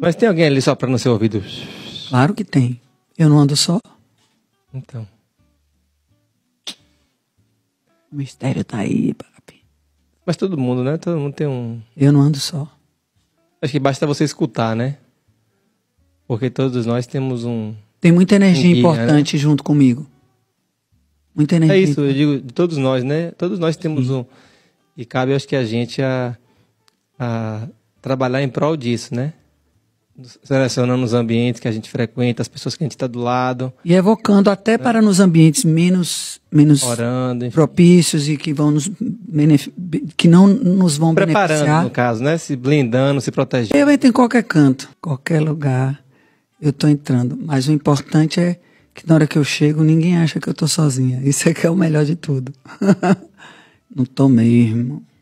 Mas tem alguém ali só para não ser ouvido? Claro que tem. Eu não ando só. Então. O mistério tá aí, papi. Mas todo mundo, né? Todo mundo tem um. Eu não ando só. Acho que basta você escutar, né? Porque todos nós temos um. Tem muita energia um guia, né? importante né? junto comigo. Muita é energia. É isso, eu digo, de todos nós, né? Todos nós temos Sim. um. E cabe, acho que a gente a, a trabalhar em prol disso, né? selecionando os ambientes que a gente frequenta, as pessoas que a gente está do lado. E evocando até é. para nos ambientes menos menos Orando, propícios e que vão nos que não nos vão Preparando, beneficiar. no caso, né? Se blindando, se protegendo. Eu entro em qualquer canto, qualquer lugar eu estou entrando. Mas o importante é que na hora que eu chego, ninguém acha que eu estou sozinha. Isso é que é o melhor de tudo. não estou mesmo.